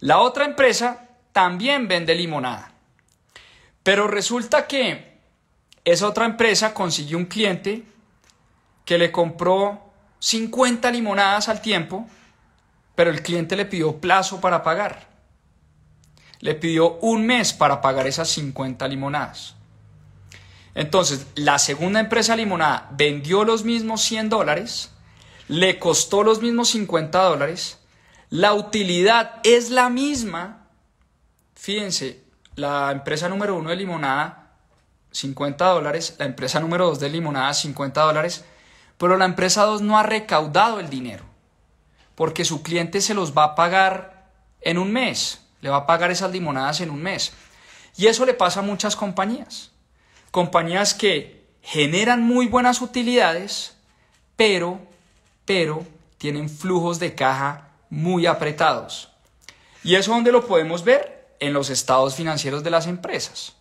S1: La otra empresa también vende limonada, pero resulta que esa otra empresa consiguió un cliente que le compró 50 limonadas al tiempo, pero el cliente le pidió plazo para pagar. Le pidió un mes para pagar esas 50 limonadas. Entonces, la segunda empresa limonada vendió los mismos 100 dólares, le costó los mismos 50 dólares, la utilidad es la misma. Fíjense, la empresa número uno de limonada 50 dólares, la empresa número 2 de limonadas 50 dólares, pero la empresa 2 no ha recaudado el dinero, porque su cliente se los va a pagar en un mes, le va a pagar esas limonadas en un mes. Y eso le pasa a muchas compañías, compañías que generan muy buenas utilidades, pero, pero tienen flujos de caja muy apretados. ¿Y eso dónde lo podemos ver? En los estados financieros de las empresas.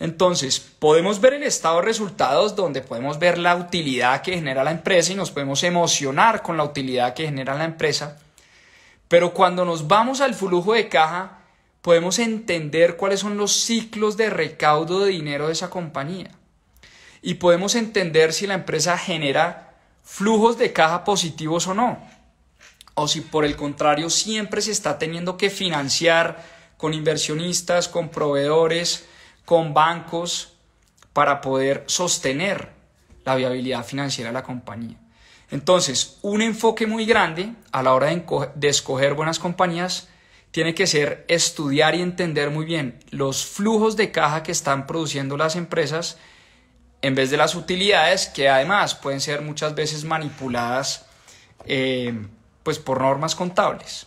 S1: Entonces, podemos ver el estado de resultados donde podemos ver la utilidad que genera la empresa y nos podemos emocionar con la utilidad que genera la empresa. Pero cuando nos vamos al flujo de caja, podemos entender cuáles son los ciclos de recaudo de dinero de esa compañía. Y podemos entender si la empresa genera flujos de caja positivos o no. O si por el contrario siempre se está teniendo que financiar con inversionistas, con proveedores, con bancos para poder sostener la viabilidad financiera de la compañía. Entonces, un enfoque muy grande a la hora de, escoger buenas compañías tiene que ser estudiar y entender muy bien los flujos de caja que están produciendo las empresas en vez de las utilidades que además pueden ser muchas veces manipuladas eh, pues por normas contables.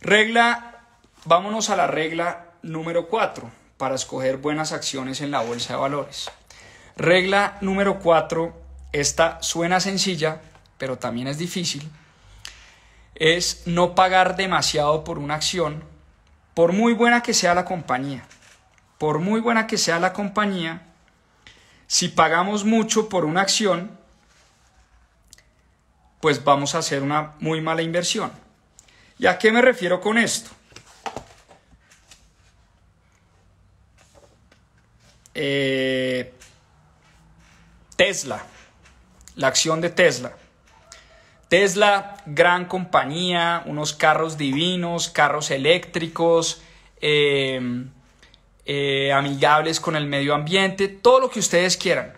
S1: Regla, vámonos a la regla número 4 para escoger buenas acciones en la bolsa de valores. Regla número 4, esta suena sencilla, pero también es difícil, es no pagar demasiado por una acción, por muy buena que sea la compañía. Por muy buena que sea la compañía, si pagamos mucho por una acción, pues vamos a hacer una muy mala inversión. ¿Y a qué me refiero con esto? Eh, Tesla, la acción de Tesla. Tesla, gran compañía, unos carros divinos, carros eléctricos, em, eh, amigables con el medio ambiente, todo lo que ustedes quieran.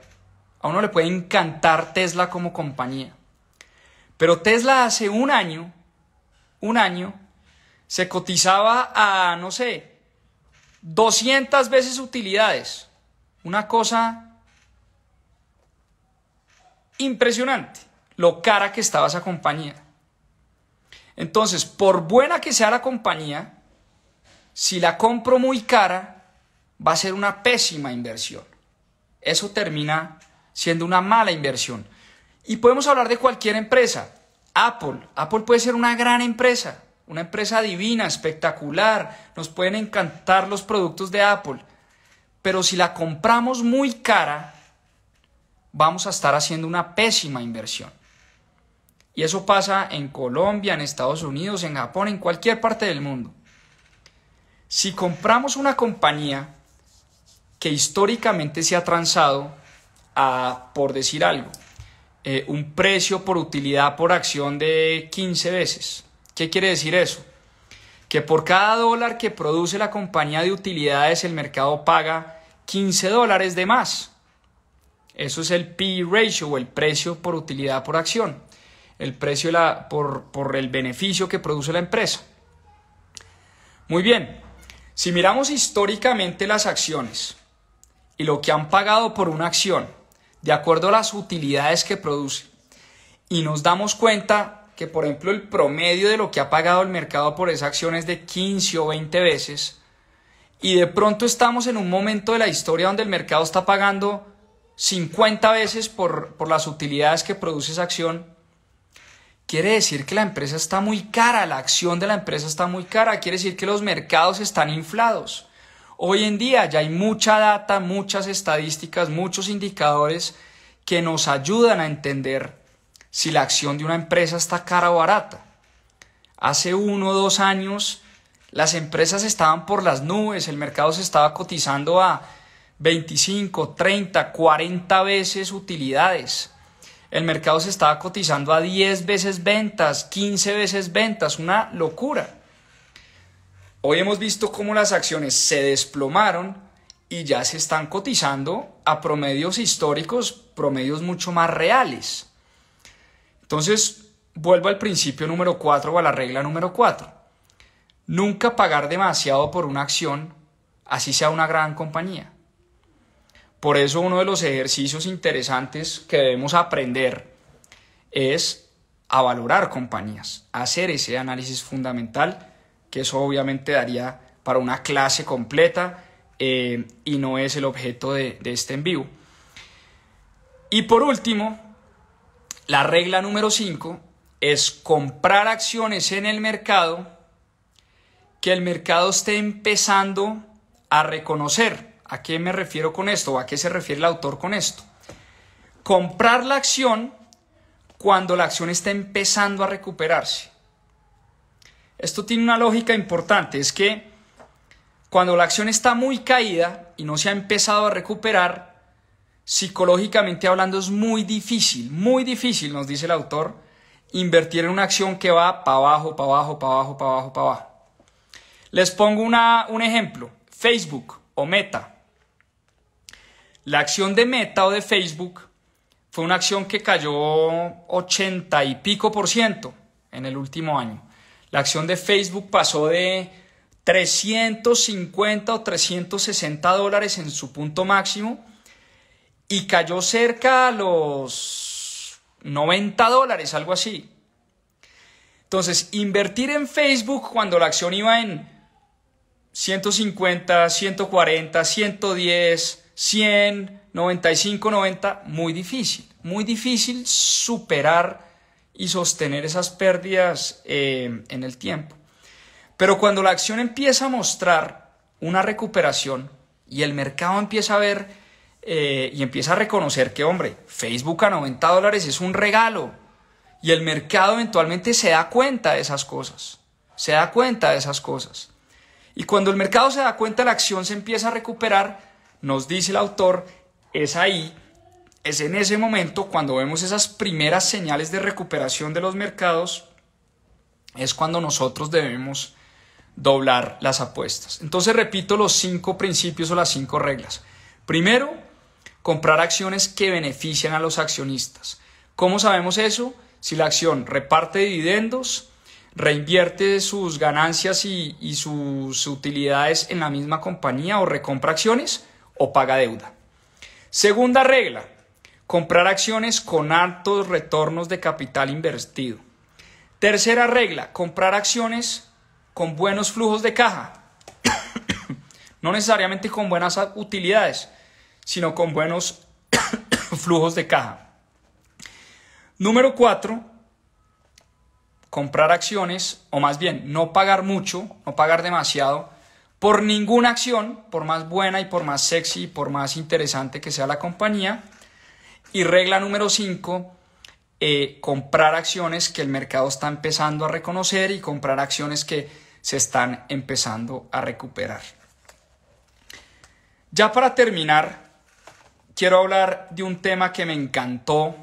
S1: A uno le puede encantar Tesla como compañía. Pero Tesla hace un año, un año, se cotizaba a, no sé, 200 veces utilidades. Una cosa impresionante, lo cara que estaba esa compañía. Entonces, por buena que sea la compañía, si la compro muy cara, va a ser una pésima inversión. Eso termina siendo una mala inversión. Y podemos hablar de cualquier empresa. Apple. Apple puede ser una gran empresa, una empresa divina, espectacular. Nos pueden encantar los productos de Apple pero si la compramos muy cara, vamos a estar haciendo una pésima inversión. Y eso pasa en Colombia, en Estados Unidos, en Japón, en cualquier parte del mundo. Si compramos una compañía que históricamente se ha transado a, por decir algo, eh, un precio por utilidad por acción de 15 veces. ¿Qué quiere decir eso? Que por cada dólar que produce la compañía de utilidades el mercado paga 15 dólares de más. Eso es el P ratio o el precio por utilidad por acción, el precio la, por, por el beneficio que produce la empresa. Muy bien, si miramos históricamente las acciones y lo que han pagado por una acción, de acuerdo a las utilidades que produce, y nos damos cuenta que, por ejemplo, el promedio de lo que ha pagado el mercado por esa acción es de 15 o 20 veces, y de pronto estamos en un momento de la historia donde el mercado está pagando 50 veces por, por las utilidades que produce esa acción, quiere decir que la empresa está muy cara, la acción de la empresa está muy cara, quiere decir que los mercados están inflados. Hoy en día ya hay mucha data, muchas estadísticas, muchos indicadores que nos ayudan a entender si la acción de una empresa está cara o barata. Hace uno o dos años las empresas estaban por las nubes, el mercado se estaba cotizando a 25, 30, 40 veces utilidades. El mercado se estaba cotizando a 10 veces ventas, 15 veces ventas, una locura. Hoy hemos visto cómo las acciones se desplomaron y ya se están cotizando a promedios históricos, promedios mucho más reales. Entonces, vuelvo al principio número 4 o a la regla número 4. Nunca pagar demasiado por una acción, así sea una gran compañía. Por eso uno de los ejercicios interesantes que debemos aprender es a valorar compañías, hacer ese análisis fundamental, que eso obviamente daría para una clase completa eh, y no es el objeto de, de este en vivo. Y por último, la regla número 5 es comprar acciones en el mercado que el mercado esté empezando a reconocer. ¿A qué me refiero con esto? a qué se refiere el autor con esto? Comprar la acción cuando la acción está empezando a recuperarse. Esto tiene una lógica importante, es que cuando la acción está muy caída y no se ha empezado a recuperar, psicológicamente hablando es muy difícil, muy difícil, nos dice el autor, invertir en una acción que va para abajo, para abajo, para abajo, para abajo, para abajo. Les pongo un ejemplo, Facebook o Meta. La acción de Meta o de Facebook fue una acción que cayó 80 y pico por ciento en el último año. La acción de Facebook pasó de 350 o 360 dólares en su punto máximo y cayó cerca a los 90 dólares, algo así. Entonces, invertir en Facebook cuando la acción iba en 150, 140, 110, 100, 95, 90, muy difícil, muy difícil superar y sostener esas pérdidas eh, en el tiempo. Pero cuando la acción empieza a mostrar una recuperación y el mercado empieza a ver eh, y empieza a reconocer que, hombre, Facebook a 90 dólares es un regalo y el mercado eventualmente se da cuenta de esas cosas, se da cuenta de esas cosas. Y cuando el mercado se da cuenta la acción se empieza a recuperar, nos dice el autor, es ahí, es en ese momento cuando vemos esas primeras señales de recuperación de los mercados, es cuando nosotros debemos doblar las apuestas. Entonces repito los cinco principios o las cinco reglas. Primero, comprar acciones que benefician a los accionistas. ¿Cómo sabemos eso? Si la acción reparte dividendos, reinvierte sus ganancias y, sus utilidades en la misma compañía o recompra acciones o paga deuda. Segunda regla, comprar acciones con altos retornos de capital invertido. Tercera regla, comprar acciones con buenos flujos de caja. no necesariamente con buenas utilidades, sino con buenos flujos de caja. Número cuatro, comprar acciones, o más bien no pagar mucho, no pagar demasiado, por ninguna acción, por más buena y por más sexy y por más interesante que sea la compañía. Y regla número 5, eh, comprar acciones que el mercado está empezando a reconocer y comprar acciones que se están empezando a recuperar. Ya para terminar, quiero hablar de un tema que me encantó,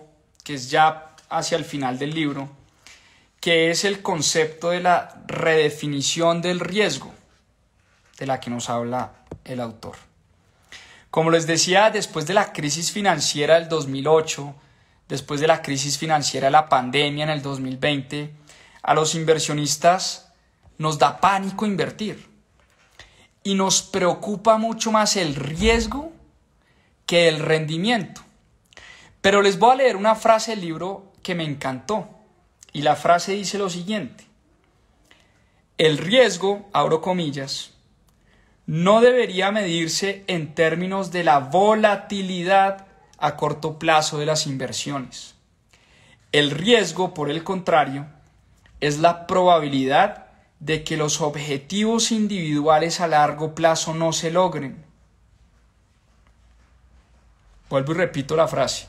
S1: que es ya hacia el final del libro, que es el concepto de la redefinición del riesgo, de la que nos habla el autor. Como les decía, después de la crisis financiera del 2008, después de la crisis financiera de la pandemia en el 2020, a los inversionistas nos da pánico invertir y nos preocupa mucho más el riesgo que el rendimiento. Pero les voy a leer una frase del libro que me encantó y la frase dice lo siguiente. El riesgo, abro comillas, no debería medirse en términos de la volatilidad a corto plazo de las inversiones. El riesgo, por el contrario, es la probabilidad de que los objetivos individuales a largo plazo no se logren. Vuelvo y repito la frase.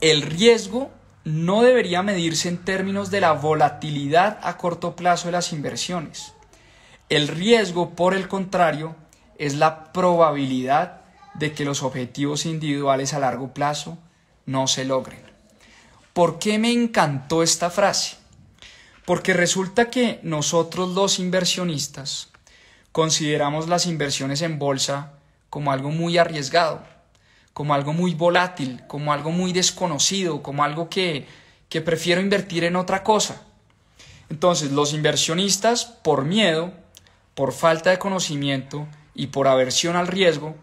S1: El riesgo no debería medirse en términos de la volatilidad a corto plazo de las inversiones. El riesgo, por el contrario, es la probabilidad de que los objetivos individuales a largo plazo no se logren. ¿Por qué me encantó esta frase? Porque resulta que nosotros los inversionistas consideramos las inversiones en bolsa como algo muy arriesgado como algo muy volátil, como algo muy desconocido, como algo que, que prefiero invertir en otra cosa. Entonces, los inversionistas, por miedo, por falta de conocimiento y por aversión al riesgo,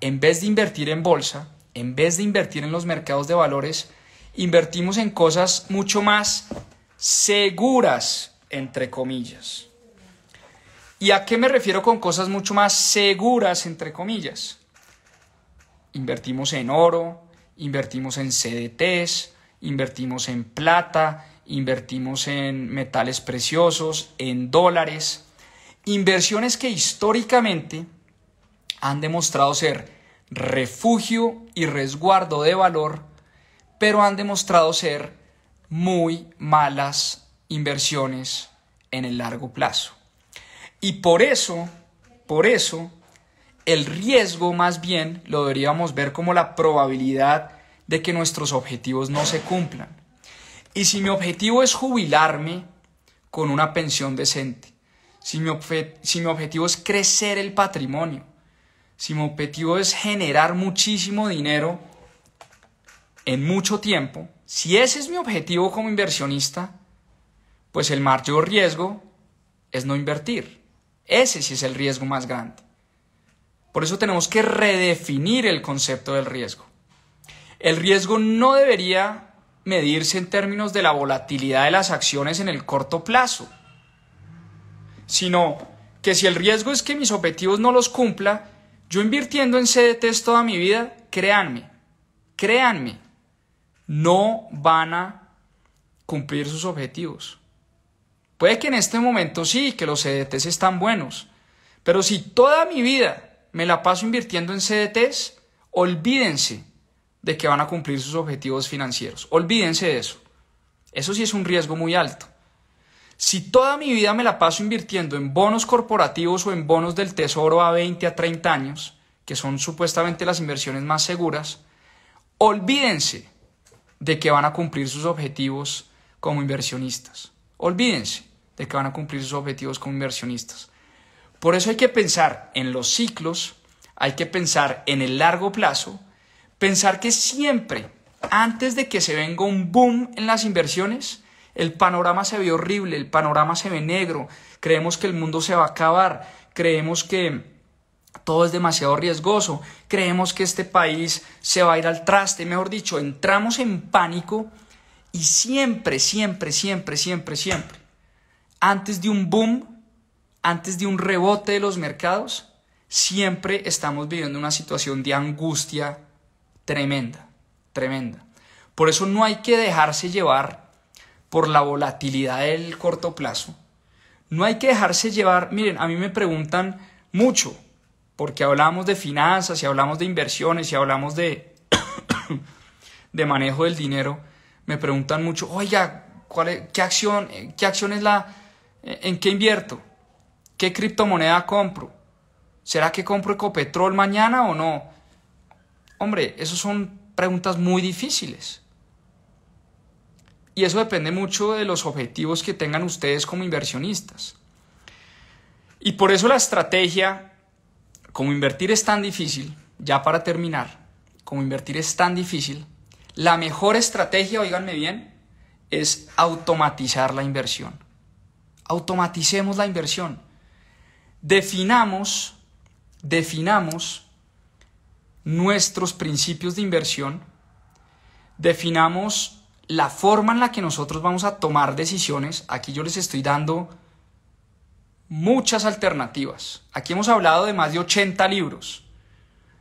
S1: en vez de invertir en bolsa, en vez de invertir en los mercados de valores, invertimos en cosas mucho más seguras, entre comillas. ¿Y a qué me refiero con cosas mucho más seguras, entre comillas? Invertimos en oro, invertimos en CDTs, invertimos en plata, invertimos en metales preciosos, en dólares. Inversiones que históricamente han demostrado ser refugio y resguardo de valor, pero han demostrado ser muy malas inversiones en el largo plazo. Y por eso, por eso, el riesgo más bien lo deberíamos ver como la probabilidad de que nuestros objetivos no se cumplan. Y si mi objetivo es jubilarme con una pensión decente, si mi, objetivo es crecer el patrimonio, si mi objetivo es generar muchísimo dinero en mucho tiempo, si ese es mi objetivo como inversionista, pues el mayor riesgo es no invertir. Ese sí es el riesgo más grande. Por eso tenemos que redefinir el concepto del riesgo. El riesgo no debería medirse en términos de la volatilidad de las acciones en el corto plazo, sino que si el riesgo es que mis objetivos no los cumpla, yo invirtiendo en CDTs toda mi vida, créanme, créanme, no van a cumplir sus objetivos. Puede que en este momento sí, que los CDTs están buenos, pero si toda mi vida me la paso invirtiendo en CDTs, olvídense de que van a cumplir sus objetivos financieros. Olvídense de eso. Eso sí es un riesgo muy alto. Si toda mi vida me la paso invirtiendo en bonos corporativos o en bonos del tesoro a 20 a 30 años, que son supuestamente las inversiones más seguras, olvídense de que van a cumplir sus objetivos como inversionistas. Olvídense de que van a cumplir sus objetivos como inversionistas. Por eso hay que pensar en los ciclos, hay que pensar en el largo plazo, pensar que siempre, antes de que se venga un boom en las inversiones, el panorama se ve horrible, el panorama se ve negro, creemos que el mundo se va a acabar, creemos que todo es demasiado riesgoso, creemos que este país se va a ir al traste, mejor dicho, entramos en pánico y siempre, siempre, siempre, siempre, siempre, antes de un boom antes de un rebote de los mercados, siempre estamos viviendo una situación de angustia tremenda, tremenda. Por eso no hay que dejarse llevar por la volatilidad del corto plazo. No hay que dejarse llevar, miren, a mí me preguntan mucho, porque hablamos de finanzas y hablamos de inversiones y hablamos de, de manejo del dinero, me preguntan mucho, oiga, ¿cuál qué, acción, ¿qué acción es la, en qué invierto? ¿Qué criptomoneda compro? ¿Será que compro Ecopetrol mañana o no? Hombre, esas son preguntas muy difíciles. Y eso depende mucho de los objetivos que tengan ustedes como inversionistas. Y por eso la estrategia, como invertir es tan difícil, ya para terminar, como invertir es tan difícil, la mejor estrategia, Oiganme bien, es automatizar la inversión. Automaticemos la inversión definamos, definamos nuestros principios de inversión, definamos la forma en la que nosotros vamos a tomar decisiones. Aquí yo les estoy dando muchas alternativas. Aquí hemos hablado de más de 80 libros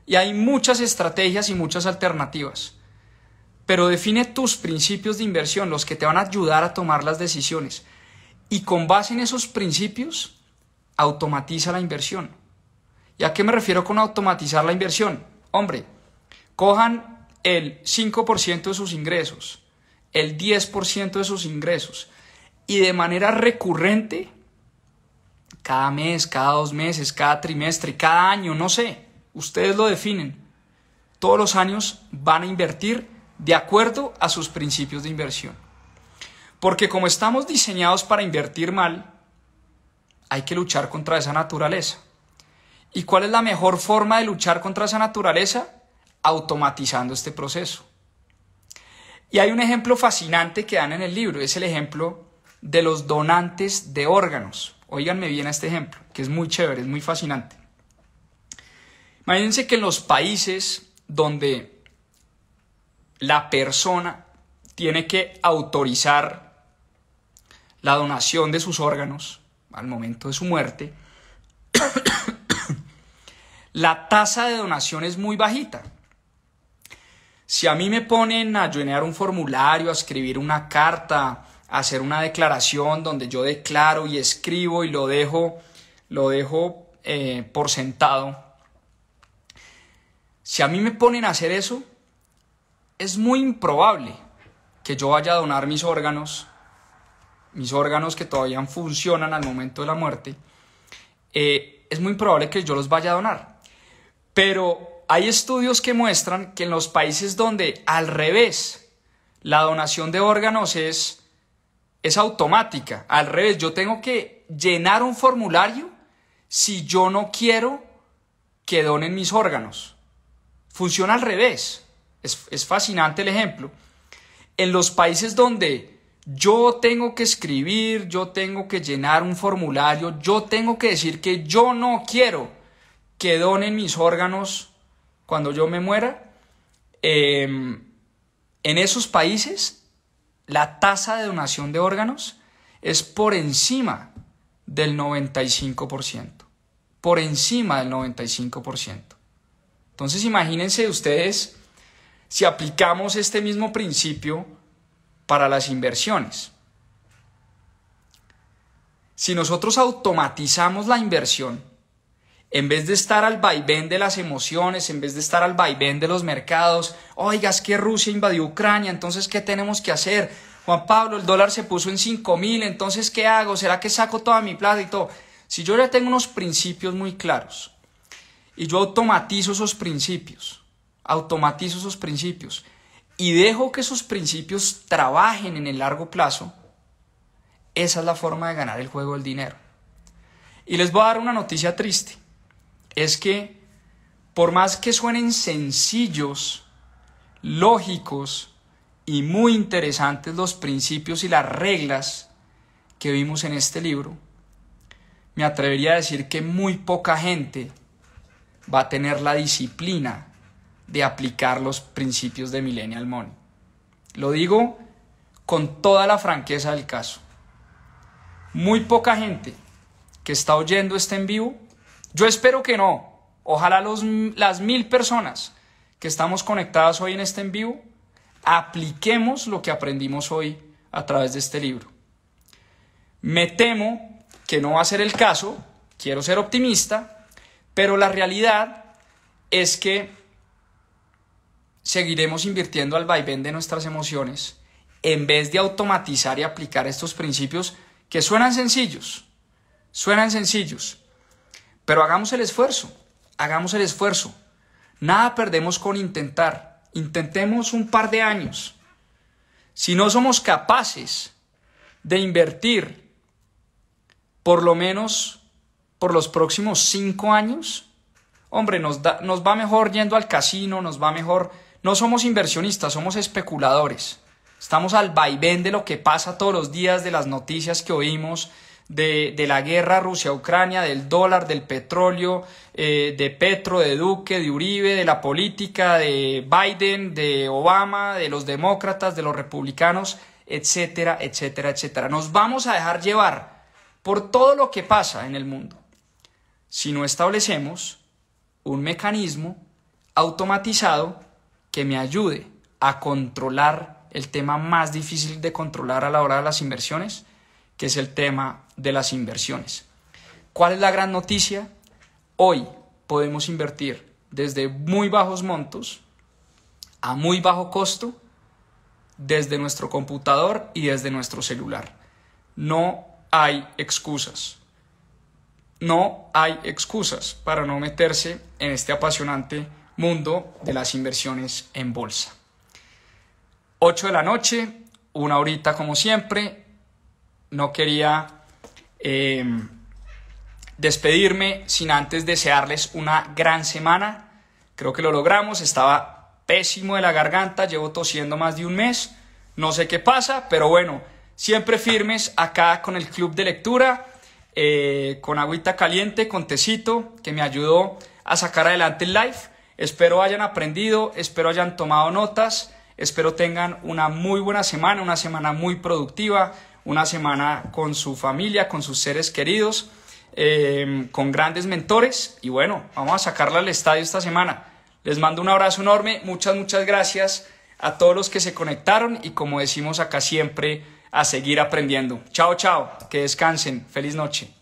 S1: y hay muchas estrategias y muchas alternativas. Pero define tus principios de inversión, los que te van a ayudar a tomar las decisiones. Y con base en esos principios, automatiza la inversión. ¿Y a qué me refiero con automatizar la inversión? Hombre, cojan el 5% de sus ingresos, el 10% de sus ingresos, y de manera recurrente, cada mes, cada dos meses, cada trimestre, cada año, no sé, ustedes lo definen, todos los años van a invertir de acuerdo a sus principios de inversión. Porque como estamos diseñados para invertir mal, hay que luchar contra esa naturaleza. ¿Y cuál es la mejor forma de luchar contra esa naturaleza? Automatizando este proceso. Y hay un ejemplo fascinante que dan en el libro, es el ejemplo de los donantes de órganos. Óiganme bien a este ejemplo, que es muy chévere, es muy fascinante. Imagínense que en los países donde la persona tiene que autorizar la donación de sus órganos, al momento de su muerte, la tasa de donación es muy bajita. Si a mí me ponen a llenar un formulario, a escribir una carta, a hacer una declaración donde yo declaro y escribo y lo dejo, lo dejo eh, por sentado, si a mí me ponen a hacer eso, es muy improbable que yo vaya a donar mis órganos mis órganos que todavía funcionan al momento de la muerte, eh, es muy probable que yo los vaya a donar. Pero hay estudios que muestran que en los países donde al revés la donación de órganos es, es automática, al revés, yo tengo que llenar un formulario si yo no quiero que donen mis órganos. Funciona al revés. Es, es fascinante el ejemplo. En los países donde yo tengo que escribir, yo tengo que llenar un formulario, yo tengo que decir que yo no quiero que donen mis órganos cuando yo me muera, em, en esos países la tasa de donación de órganos es por encima del 95%, por encima del 95%. Entonces imagínense ustedes, si aplicamos este mismo principio, para las inversiones. Si nosotros automatizamos la inversión, en vez de estar al vaivén de las emociones, en vez de estar al vaivén de los mercados, oiga, es que Rusia invadió Ucrania, entonces ¿qué tenemos que hacer? Juan Pablo, el dólar se puso en 5 mil, entonces ¿qué hago? ¿Será que saco toda mi plata y todo? Si yo ya tengo unos principios muy claros y yo automatizo esos principios, automatizo esos principios, y dejo que esos principios trabajen en el largo plazo, esa es la forma de ganar el juego del dinero. Y les voy a dar una noticia triste. Es que por más que suenen sencillos, lógicos y muy interesantes los principios y las reglas que vimos en este libro, me atrevería a decir que muy poca gente va a tener la disciplina de aplicar los principios de Millennial Money. Lo digo con toda la franqueza del caso. Muy poca gente que está oyendo este en vivo, yo espero que no, ojalá las mil personas que estamos conectadas hoy en este en vivo, apliquemos lo que aprendimos hoy a través de este libro. Me temo que no va a ser el caso, quiero ser optimista, pero la realidad es que seguiremos invirtiendo al vaivén de nuestras emociones en vez de automatizar y aplicar estos principios que suenan sencillos, suenan sencillos, pero hagamos el esfuerzo, hagamos el esfuerzo. Nada perdemos con intentar, intentemos un par de años. Si no somos capaces de invertir por lo menos por los próximos cinco años, hombre, nos, nos va mejor yendo al casino, nos va mejor no somos inversionistas, somos especuladores. Estamos al vaivén de lo que pasa todos los días, de las noticias que oímos, de, la guerra Rusia-Ucrania, del dólar, del petróleo, eh, de Petro, de Duque, de Uribe, de la política, de Biden, de Obama, de los demócratas, de los republicanos, etcétera, etcétera, etcétera. Nos vamos a dejar llevar por todo lo que pasa en el mundo si no establecemos un mecanismo automatizado que me ayude a controlar el tema más difícil de controlar a la hora de las inversiones, que es el tema de las inversiones. ¿Cuál es la gran noticia? Hoy podemos invertir desde muy bajos montos a muy bajo costo desde nuestro computador y desde nuestro celular. No hay excusas. No hay excusas para no meterse en este apasionante mundo de las inversiones en bolsa. 8 de la noche, una horita como siempre. No quería em, despedirme sin antes desearles una gran semana. Creo que lo logramos. Estaba pésimo de la garganta, llevo tosiendo más de un mes. No sé qué pasa, pero bueno, siempre firmes acá con el club de lectura, eh, con agüita caliente, con tecito, que me ayudó a sacar adelante el live. Espero hayan aprendido, espero hayan tomado notas, espero tengan una muy buena semana, una semana muy productiva, una semana con su familia, con sus seres queridos, em, con grandes mentores y bueno, vamos a sacarla al estadio esta semana. Les mando un abrazo enorme, muchas, muchas gracias a todos los que se conectaron y como decimos acá siempre, a seguir aprendiendo. Chao, chao, que descansen, feliz noche.